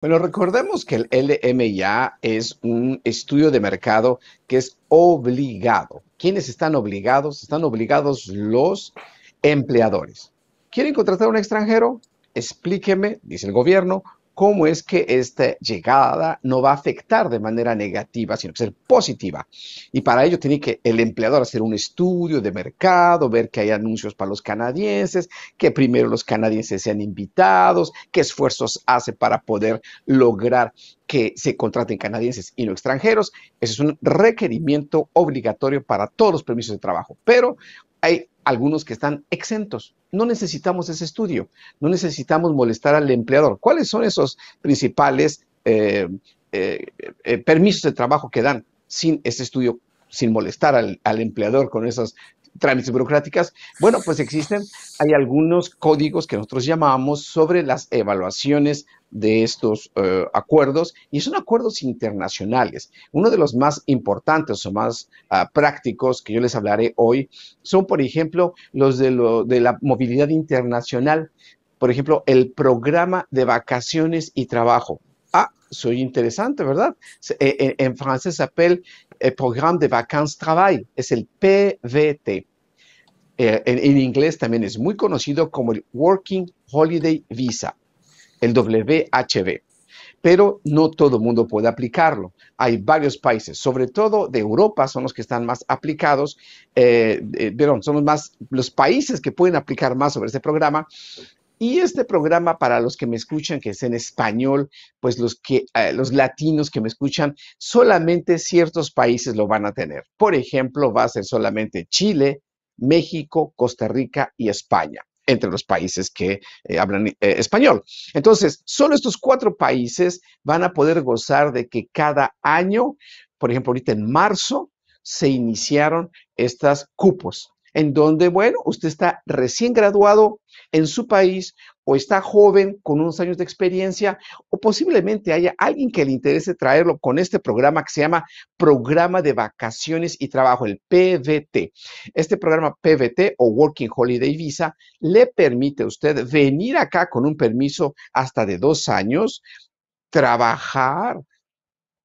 Bueno, recordemos que el LMIA es un estudio de mercado que es obligado. ¿Quiénes están obligados? Están obligados los empleadores. ¿Quieren contratar a un extranjero? Explíqueme, dice el gobierno, cómo es que esta llegada no va a afectar de manera negativa, sino que ser positiva. Y para ello tiene que el empleador hacer un estudio de mercado, ver que hay anuncios para los canadienses, que primero los canadienses sean invitados, qué esfuerzos hace para poder lograr que se contraten canadienses y no extranjeros. Ese es un requerimiento obligatorio para todos los permisos de trabajo. Pero hay algunos que están exentos. No necesitamos ese estudio, no necesitamos molestar al empleador. ¿Cuáles son esos principales eh, eh, eh, permisos de trabajo que dan sin ese estudio, sin molestar al, al empleador con esas trámites burocráticas? Bueno, pues existen, hay algunos códigos que nosotros llamamos sobre las evaluaciones de estos eh, acuerdos y son acuerdos internacionales. Uno de los más importantes o más ah, prácticos que yo les hablaré hoy son, por ejemplo, los de, la movilidad internacional. Por ejemplo, el programa de vacaciones y trabajo. Ah, soy interesante, ¿verdad? Eh, en, francés se appelle el eh, programa de Vacances Travail, es el PVT. en, inglés también es muy conocido como el Working Holiday Visa el WHB. Pero no todo el mundo puede aplicarlo. Hay varios países, sobre todo de Europa, son los que están más aplicados, eh, son los, más, los países que pueden aplicar más sobre este programa. Y este programa, para los que me escuchan, que es en español, pues los, que, eh, los latinos que me escuchan, solamente ciertos países lo van a tener. Por ejemplo, va a ser solamente Chile, México, Costa Rica y España entre los países que eh, hablan eh, español. Entonces, solo estos cuatro países van a poder gozar de que cada año, por ejemplo, ahorita en marzo, se iniciaron estas cupos en donde, bueno, usted está recién graduado en su país o está joven con unos años de experiencia o posiblemente haya alguien que le interese traerlo con este programa que se llama Programa de Vacaciones y Trabajo, el PVT. Este programa PVT o Working Holiday Visa le permite a usted venir acá con un permiso hasta de dos años, trabajar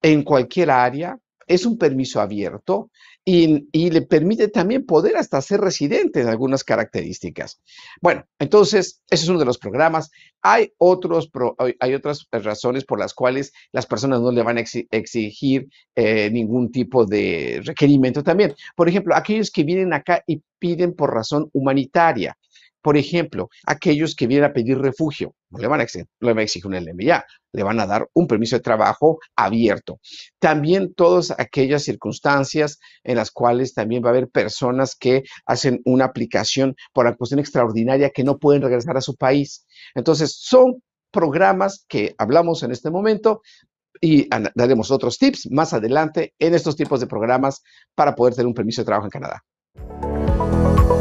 en cualquier área, es un permiso abierto y, le permite también poder hasta ser residente en algunas características. Bueno, entonces, ese es uno de los programas. Hay, otros, hay otras razones por las cuales las personas no le van a exigir eh, ningún tipo de requerimiento también. Por ejemplo, aquellos que vienen acá y piden por razón humanitaria. Por ejemplo, aquellos que vienen a pedir refugio, no le van a exigir, un van a le van a dar un permiso de trabajo abierto. También todas aquellas circunstancias en las cuales también va a haber personas que hacen una aplicación por cuestión extraordinaria que no pueden regresar a su país. Entonces, son programas que hablamos en este momento y daremos otros tips más adelante en estos tipos de programas para poder tener un permiso de trabajo en Canadá.